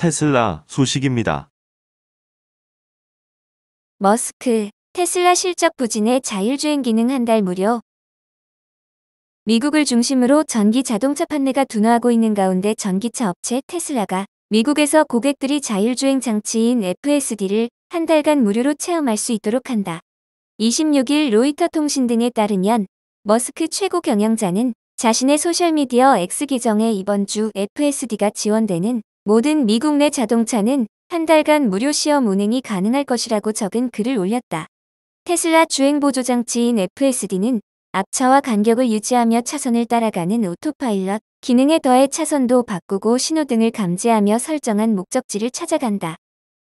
테슬라 소식입니다. 머스크, 테슬라 실적 부진에 자율주행 기능 한 달 무료. 미국을 중심으로 전기 자동차 판매가 둔화하고 있는 가운데 전기차 업체 테슬라가 미국에서 고객들이 자율주행 장치인 FSD를 한 달간 무료로 체험할 수 있도록 한다. 26일 로이터 통신 등에 따르면 머스크 최고 경영자는 자신의 소셜미디어 X 계정에 이번 주 FSD가 지원되는 모든 미국 내 자동차는 한 달간 무료 시험 운행이 가능할 것이라고 적은 글을 올렸다. 테슬라 주행보조장치인 FSD는 앞차와 간격을 유지하며 차선을 따라가는 오토파일럿 기능에 더해 차선도 바꾸고 신호등을 감지하며 설정한 목적지를 찾아간다.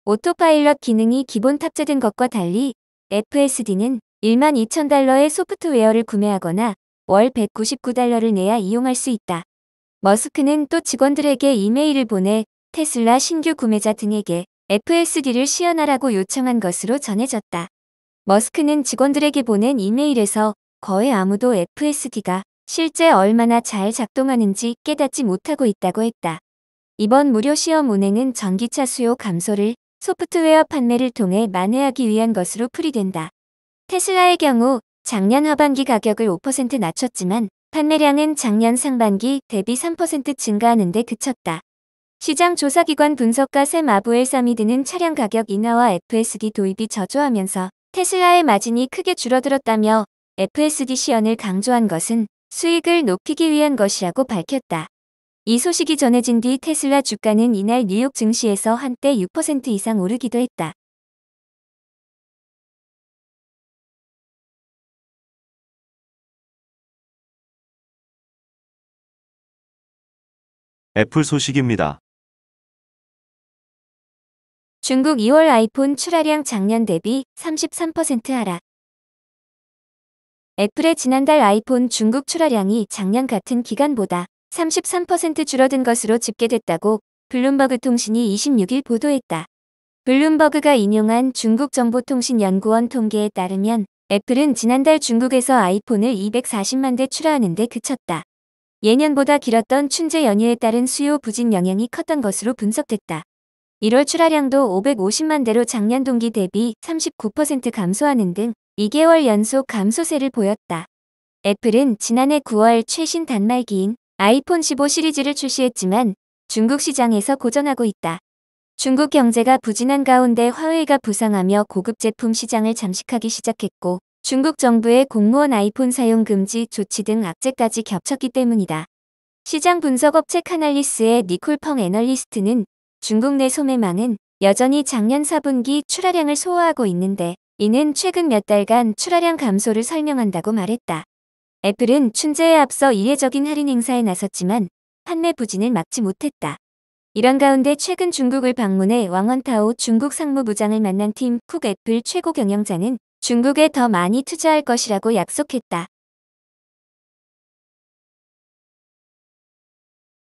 오토파일럿 기능이 기본 탑재된 것과 달리 FSD는 1 2 0 0 0 달러의 소프트웨어를 구매하거나 월 199달러를 내야 이용할 수 있다. 머스크는 또 직원들에게 이메일을 보내 테슬라 신규 구매자 등에게 FSD를 시연하라고 요청한 것으로 전해졌다. 머스크는 직원들에게 보낸 이메일에서 거의 아무도 FSD가 실제 얼마나 잘 작동하는지 깨닫지 못하고 있다고 했다. 이번 무료 시험 운행은 전기차 수요 감소를 소프트웨어 판매를 통해 만회하기 위한 것으로 풀이된다. 테슬라의 경우 작년 하반기 가격을 5% 낮췄지만 판매량은 작년 상반기 대비 3% 증가하는 데 그쳤다. 시장 조사기관 분석가 샘 아부엘 사미드는 차량 가격 인하와 FSD 도입이 저조하면서 테슬라의 마진이 크게 줄어들었다며 FSD 시연을 강조한 것은 수익을 높이기 위한 것이라고 밝혔다. 이 소식이 전해진 뒤 테슬라 주가는 이날 뉴욕 증시에서 한때 6% 이상 오르기도 했다. 애플 소식입니다. 중국 2월 아이폰 출하량 작년 대비 33% 하락. 애플의 지난달 아이폰 중국 출하량이 작년 같은 기간보다 33% 줄어든 것으로 집계됐다고 블룸버그 통신이 26일 보도했다. 블룸버그가 인용한 중국정보통신연구원 통계에 따르면 애플은 지난달 중국에서 아이폰을 240만 대 출하하는 데 그쳤다. 예년보다 길었던 춘제 연휴에 따른 수요 부진 영향이 컸던 것으로 분석됐다. 1월 출하량도 550만 대로 작년 동기 대비 39% 감소하는 등 2개월 연속 감소세를 보였다. 애플은 지난해 9월 최신 단말기인 아이폰 15 시리즈를 출시했지만 중국 시장에서 고전하고 있다. 중국 경제가 부진한 가운데 화웨이가 부상하며 고급 제품 시장을 잠식하기 시작했고 중국 정부의 공무원 아이폰 사용 금지 조치 등 악재까지 겹쳤기 때문이다. 시장 분석업체 카날리스의 니콜펑 애널리스트는 중국 내 소매망은 여전히 작년 4분기 출하량을 소화하고 있는데 이는 최근 몇 달간 출하량 감소를 설명한다고 말했다. 애플은 춘제에 앞서 이례적인 할인 행사에 나섰지만 판매 부진을 막지 못했다. 이런 가운데 최근 중국을 방문해 왕원타오 중국 상무부장을 만난 팀 쿡 애플 최고 경영자는 중국에 더 많이 투자할 것이라고 약속했다.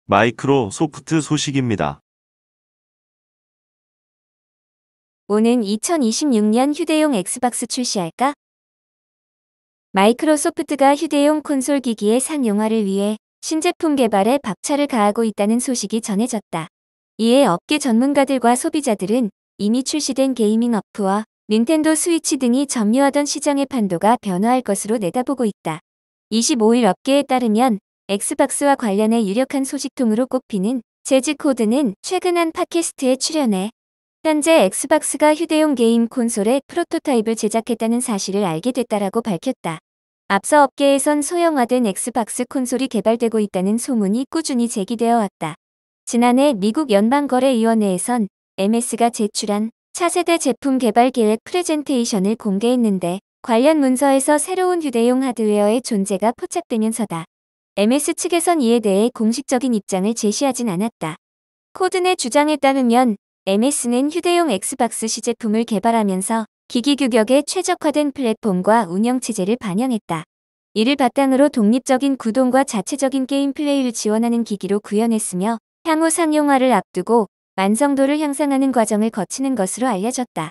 마이크로소프트 소식입니다. 오는 2026년 휴대용 엑스박스 출시할까? 마이크로소프트가 휴대용 콘솔 기기의 상용화를 위해 신제품 개발에 박차를 가하고 있다는 소식이 전해졌다. 이에 업계 전문가들과 소비자들은 이미 출시된 게이밍 어프와 닌텐도 스위치 등이 점유하던 시장의 판도가 변화할 것으로 내다보고 있다. 25일 업계에 따르면 엑스박스와 관련해 유력한 소식통으로 꼽히는 재즈코드는 최근 한 팟캐스트에 출연해 현재 엑스박스가 휴대용 게임 콘솔의 프로토타입을 제작했다는 사실을 알게 됐다라고 밝혔다. 앞서 업계에선 소형화된 엑스박스 콘솔이 개발되고 있다는 소문이 꾸준히 제기되어 왔다. 지난해 미국 연방거래위원회에선 MS가 제출한 차세대 제품 개발 계획 프레젠테이션을 공개했는데 관련 문서에서 새로운 휴대용 하드웨어의 존재가 포착되면서다. MS 측에선 이에 대해 공식적인 입장을 제시하진 않았다. 코든의 주장에 따르면 MS는 휴대용 엑스박스 시 제품을 개발하면서 기기 규격에 최적화된 플랫폼과 운영체제를 반영했다. 이를 바탕으로 독립적인 구동과 자체적인 게임 플레이를 지원하는 기기로 구현했으며 향후 상용화를 앞두고 만성도를 향상하는 과정을 거치는 것으로 알려졌다.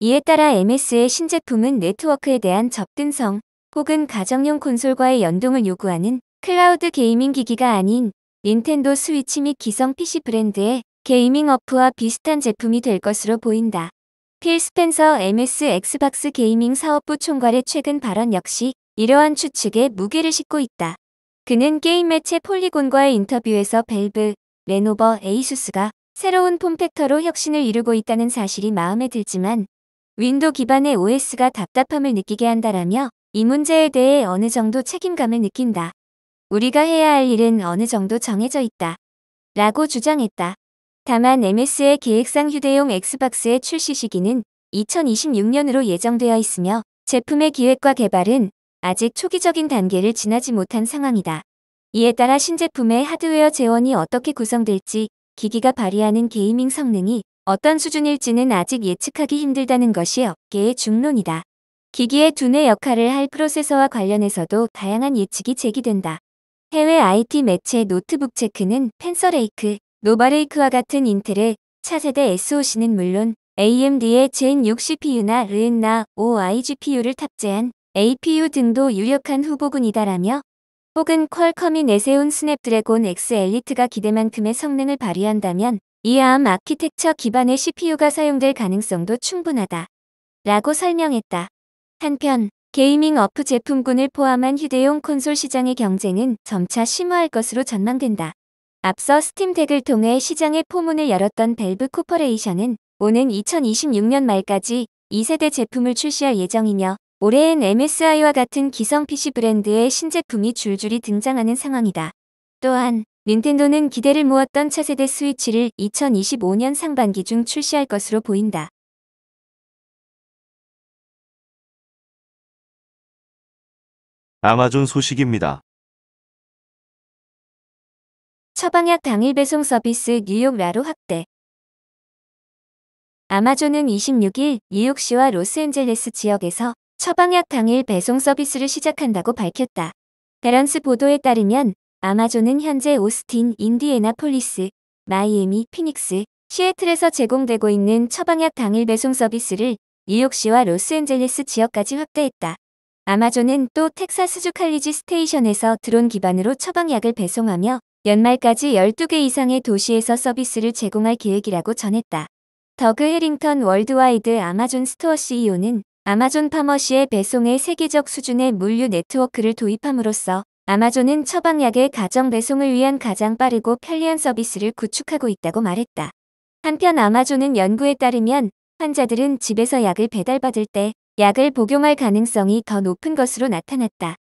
이에 따라 MS의 신제품은 네트워크에 대한 접근성 혹은 가정용 콘솔과의 연동을 요구하는 클라우드 게이밍 기기가 아닌 닌텐도 스위치 및 기성 PC 브랜드의 게이밍 어프와 비슷한 제품이 될 것으로 보인다. 필 스펜서 MS 엑스박스 게이밍 사업부 총괄의 최근 발언 역시 이러한 추측에 무게를 싣고 있다. 그는 게임 매체 폴리곤과의 인터뷰에서 벨브, 레노버, 에이수스가 새로운 폼팩터로 혁신을 이루고 있다는 사실이 마음에 들지만 윈도 기반의 OS가 답답함을 느끼게 한다라며 이 문제에 대해 어느 정도 책임감을 느낀다. 우리가 해야 할 일은 어느 정도 정해져 있다. 라고 주장했다. 다만 MS의 계획상 휴대용 엑스박스의 출시 시기는 2026년으로 예정되어 있으며 제품의 기획과 개발은 아직 초기적인 단계를 지나지 못한 상황이다. 이에 따라 신제품의 하드웨어 재원이 어떻게 구성될지 기기가 발휘하는 게이밍 성능이 어떤 수준일지는 아직 예측하기 힘들다는 것이 업계의 중론이다. 기기의 두뇌 역할을 할 프로세서와 관련해서도 다양한 예측이 제기된다. 해외 IT 매체 노트북 체크는 펜서레이크, 노바레이크와 같은 인텔의 차세대 SoC는 물론 AMD의 g 6 CPU나 르엔나5i GPU를 탑재한 APU 등도 유력한 후보군이다라며 혹은 퀄컴이 내세운 스냅드래곤 X 엘리트가 기대만큼의 성능을 발휘한다면 이아암 아키텍처 기반의 CPU가 사용될 가능성도 충분하다. 라고 설명했다. 한편 게이밍 어프 제품군을 포함한 휴대용 콘솔 시장의 경쟁은 점차 심화할 것으로 전망된다. 앞서 스팀덱을 통해 시장의 포문을 열었던 벨브 코퍼레이션은 오는 2026년 말까지 2세대 제품을 출시할 예정이며 올해엔 MSI와 같은 기성 PC 브랜드의 신제품이 줄줄이 등장하는 상황이다. 또한 닌텐도는 기대를 모았던 차세대 스위치를 2025년 상반기 중 출시할 것으로 보인다. 아마존 소식입니다. 처방약 당일 배송 서비스 뉴욕 라로 확대. 아마존은 26일 뉴욕시와 로스앤젤레스 지역에서 처방약 당일 배송 서비스를 시작한다고 밝혔다. 베런스 보도에 따르면 아마존은 현재 오스틴, 인디애나폴리스, 마이애미, 피닉스, 시애틀에서 제공되고 있는 처방약 당일 배송 서비스를 뉴욕시와 로스앤젤레스 지역까지 확대했다. 아마존은 또 텍사스주 칼리지 스테이션에서 드론 기반으로 처방약을 배송하며 연말까지 12개 이상의 도시에서 서비스를 제공할 계획이라고 전했다. 더그 해링턴 월드와이드 아마존 스토어 CEO는 아마존 파머시의 배송의 세계적 수준의 물류 네트워크를 도입함으로써 아마존은 처방약의 가정 배송을 위한 가장 빠르고 편리한 서비스를 구축하고 있다고 말했다. 한편 아마존은 연구에 따르면 환자들은 집에서 약을 배달받을 때 약을 복용할 가능성이 더 높은 것으로 나타났다.